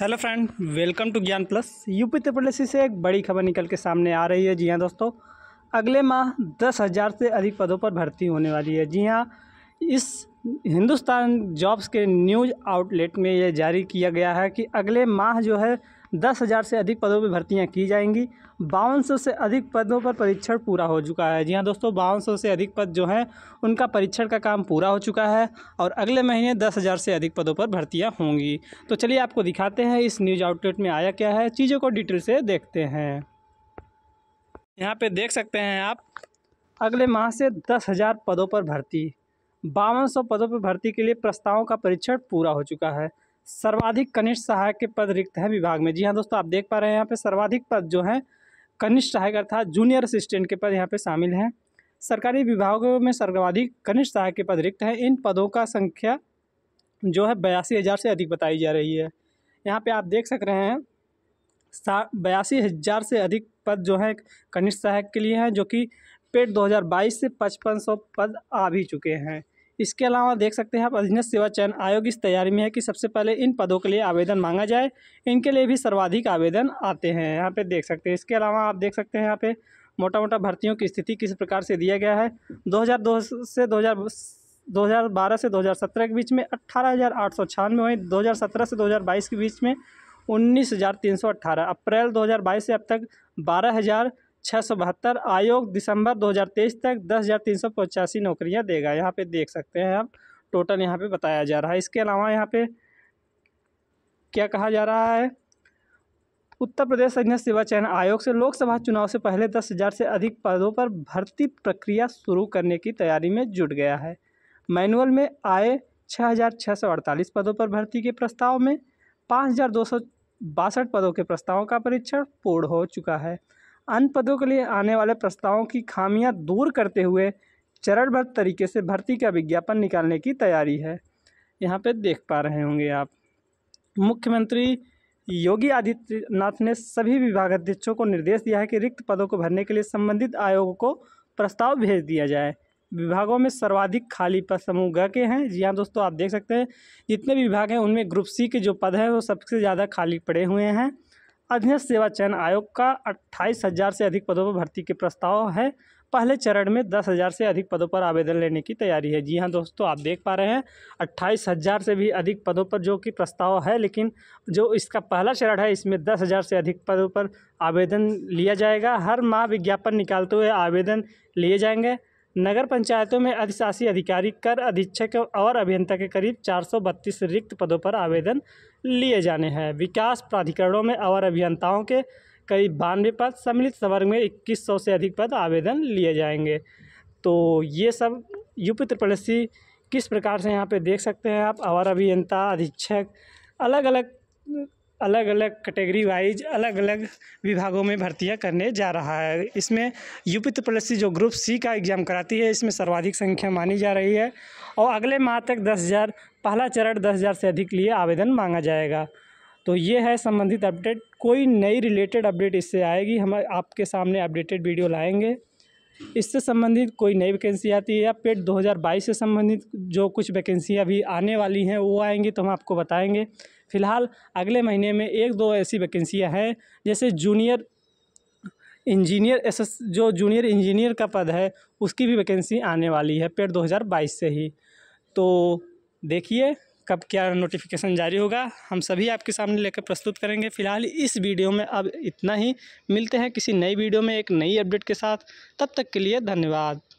hello friend welcome to Gyan plus UP Uttar Pradesh से एक बड़ी खबर निकल के सामने आ रही है जी हाँ दोस्तों अगले माह दस हज़ार से अधिक पदों पर भर्ती होने वाली है जी हाँ इस हिंदुस्तान जॉब्स के न्यूज आउटलेट में यह जारी किया गया है कि अगले माह जो है दस हज़ार से अधिक पदों पर भर्तियां की जाएंगी बावन सौ से अधिक पदों पर परीक्षण पूरा हो चुका है जी हाँ दोस्तों बावन सौ से अधिक पद जो हैं उनका परीक्षण का काम पूरा हो चुका है और अगले महीने दस हज़ार से अधिक पदों पर भर्तियाँ होंगी तो चलिए आपको दिखाते हैं इस न्यूज़ आउटलेट में आया क्या है चीज़ों को डिटेल से देखते हैं यहाँ पर देख सकते हैं आप अगले माह से दस हज़ार पदों पर भर्ती बावन सौ पदों पर भर्ती के लिए प्रस्तावों का परीक्षण पूरा हो चुका है सर्वाधिक कनिष्ठ सहायक के पद रिक्त हैं विभाग में जी हाँ दोस्तों आप देख पा रहे हैं यहाँ पे सर्वाधिक पद जो हैं कनिष्ठ सहायक अर्थात जूनियर असिस्टेंट के पद यहाँ पे शामिल हैं सरकारी विभागों में सर्वाधिक कनिष्ठ सहायक के पद रिक्त हैं इन पदों का संख्या जो है बयासी हज़ार से अधिक बताई जा रही है यहाँ पे आप देख सक रहे हैं सा बयासी हज़ार से अधिक पद जो है कनिष्ठ सहायक के लिए हैं जो कि पेट दो से पचपन सौ पद आ भी चुके हैं इसके अलावा देख सकते हैं आप अधीनस्थ सेवा चयन आयोग इस तैयारी में है कि सबसे पहले इन पदों के लिए आवेदन मांगा जाए इनके लिए भी सर्वाधिक आवेदन आते हैं यहाँ पे देख सकते हैं इसके अलावा आप देख सकते हैं यहाँ पे मोटा मोटा भर्तियों की स्थिति किस प्रकार से दिया गया है 2002 से 2000 2012 से 2017 के बीच में अट्ठारह हज़ार आठ सौ छियानवे वहीं 2017 से 2022 के बीच में उन्नीस हज़ार तीन सौ अट्ठारह अप्रैल 2022 से अब तक बारह हज़ार छः सौ बहत्तर आयोग दिसंबर 2023 तक दस हज़ार तीन सौ पचासी नौकरियाँ देगा यहाँ पे देख सकते हैं आप टोटल यहाँ पे बताया जा रहा है इसके अलावा यहाँ पे क्या कहा जा रहा है उत्तर प्रदेश अध्यक्ष सेवा चयन आयोग से लोकसभा चुनाव से पहले दस हज़ार से अधिक पदों पर भर्ती प्रक्रिया शुरू करने की तैयारी में जुट गया है मैनुअल में आए छः हज़ार छः सौ अड़तालीस पदों पर भर्ती के प्रस्ताव में पाँच हज़ार दो सौ बासठ पदों के प्रस्तावों का परीक्षण पूर्ण हो चुका है अन्य पदों के लिए आने वाले प्रस्तावों की खामियां दूर करते हुए चरणबद्ध तरीके से भर्ती का विज्ञापन निकालने की तैयारी है यहाँ पे देख पा रहे होंगे आप मुख्यमंत्री योगी आदित्यनाथ ने सभी विभागाध्यक्षों को निर्देश दिया है कि रिक्त पदों को भरने के लिए संबंधित आयोग को प्रस्ताव भेज दिया जाए विभागों में सर्वाधिक खाली पद समूह ग के हैं जी हाँ दोस्तों आप देख सकते हैं जितने भी विभाग हैं उनमें ग्रुप सी के जो पद हैं वो सबसे ज़्यादा खाली पड़े हुए हैं अधीनस्थ सेवा चयन आयोग का अट्ठाईस हज़ार से अधिक पदों पर भर्ती के प्रस्ताव है पहले चरण में दस हज़ार से अधिक पदों पर आवेदन लेने की तैयारी है जी हाँ दोस्तों आप देख पा रहे हैं अट्ठाईस हज़ार से भी अधिक पदों पर जो कि प्रस्ताव है लेकिन जो इसका पहला चरण है इसमें दस हज़ार से अधिक पदों पर आवेदन लिया जाएगा हर माह विज्ञापन निकालते हुए आवेदन लिए जाएंगे नगर पंचायतों में अधिशासी अधिकारी कर अधीक्षक और अभियंता के करीब चार रिक्त पदों पर आवेदन लिए जाने हैं विकास प्राधिकरणों में अवर अभियंताओं के करीब बानवे पद सम्मिलित संवर्ग में 2100 से अधिक पद आवेदन लिए जाएंगे तो ये सब यूपी त्रिपलसी किस प्रकार से यहाँ पे देख सकते हैं आप अवर अभियंता अधीक्षक अलग अलग अलग अलग कैटेगरी वाइज अलग अलग विभागों में भर्तियां करने जा रहा है इसमें यूपी त्रिपलसी जो ग्रुप सी का एग्ज़ाम कराती है इसमें सर्वाधिक संख्या मानी जा रही है और अगले माह तक दस हज़ार पहला चरण दस हज़ार से अधिक लिए आवेदन मांगा जाएगा तो ये है संबंधित अपडेट कोई नई रिलेटेड अपडेट इससे आएगी हम आपके सामने अपडेटेड वीडियो लाएंगे इससे संबंधित कोई नई वैकेंसी आती है या पेट 2022 से संबंधित जो कुछ वैकेंसी अभी आने वाली हैं वो आएंगी तो हम आपको बताएंगे फ़िलहाल अगले महीने में एक दो ऐसी वैकेंसियाँ हैं जैसे जूनियर इंजीनियर एस जो जूनियर इंजीनियर का पद है उसकी भी वैकेंसी आने वाली है पेड़ 2022 से ही तो देखिए कब क्या नोटिफिकेशन जारी होगा हम सभी आपके सामने लेकर प्रस्तुत करेंगे फिलहाल इस वीडियो में अब इतना ही मिलते हैं किसी नई वीडियो में एक नई अपडेट के साथ तब तक के लिए धन्यवाद